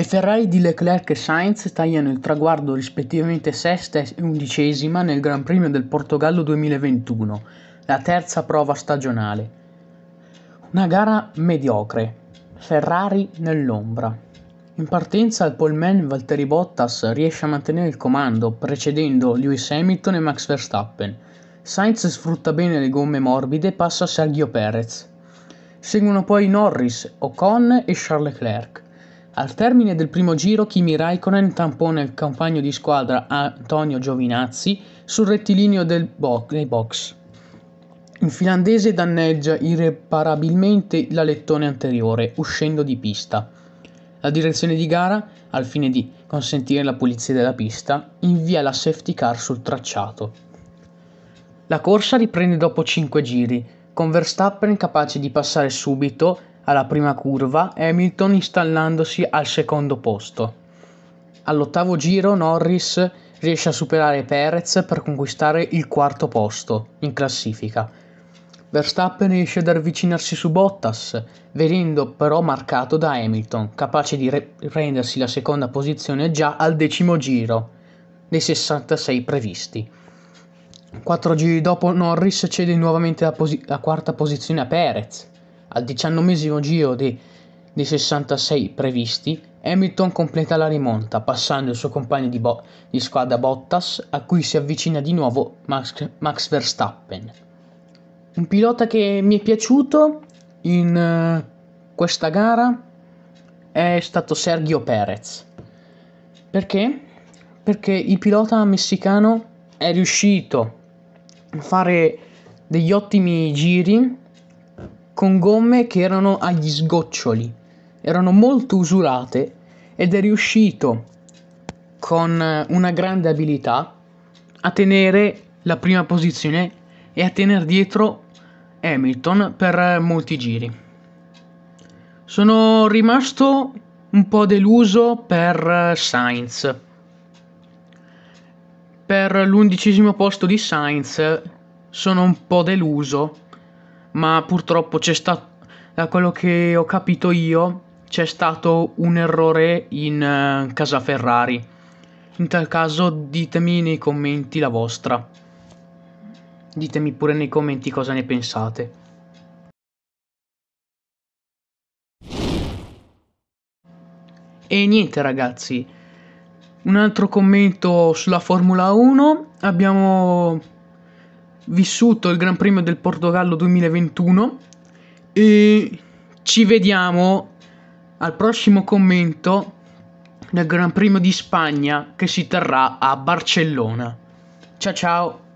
Le Ferrari di Leclerc e Sainz tagliano il traguardo rispettivamente sesta e undicesima nel Gran Premio del Portogallo 2021, la terza prova stagionale. Una gara mediocre, Ferrari nell'ombra. In partenza il poleman Valtteri Bottas riesce a mantenere il comando, precedendo Lewis Hamilton e Max Verstappen. Sainz sfrutta bene le gomme morbide e passa a Sergio Perez. Seguono poi Norris, Ocon e Charles Leclerc. Al termine del primo giro Kimi Raikkonen tampona il compagno di squadra Antonio Giovinazzi sul rettilineo bo- dei box. Il finlandese danneggia irreparabilmente l'alettone anteriore uscendo di pista. La direzione di gara, al fine di consentire la pulizia della pista, invia la safety car sul tracciato. La corsa riprende dopo 5 giri, con Verstappen capace di passare subito alla prima curva, Hamilton installandosi al secondo posto. All'ottavo giro Norris riesce a superare Perez per conquistare il quarto posto in classifica. Verstappen riesce ad avvicinarsi su Bottas, venendo però marcato da Hamilton, capace di prendersi la seconda posizione già al decimo giro dei 66 previsti. Quattro giri dopo Norris cede nuovamente la, posi- la quarta posizione a Perez, al diciannovesimo giro dei, dei 66 previsti, Hamilton completa la rimonta, passando il suo compagno di, bo- di squadra Bottas, a cui si avvicina di nuovo Max, Max Verstappen. Un pilota che mi è piaciuto in uh, questa gara è stato Sergio Perez. Perché? Perché il pilota messicano è riuscito a fare degli ottimi giri con gomme che erano agli sgoccioli, erano molto usurate ed è riuscito con eh, una grande abilità a tenere la prima posizione e a tenere dietro Hamilton per eh, molti giri. Sono rimasto un po' deluso per eh, Sainz. Per l'undicesimo posto di Sainz sono un po' deluso ma purtroppo c'è stato, da quello che ho capito io, c'è stato un errore in uh, casa Ferrari. In tal caso ditemi nei commenti la vostra. Ditemi pure nei commenti cosa ne pensate. E niente ragazzi, un altro commento sulla Formula 1. Abbiamo vissuto il Gran Premio del Portogallo 2021 e ci vediamo al prossimo commento del Gran Premio di Spagna che si terrà a Barcellona. Ciao ciao!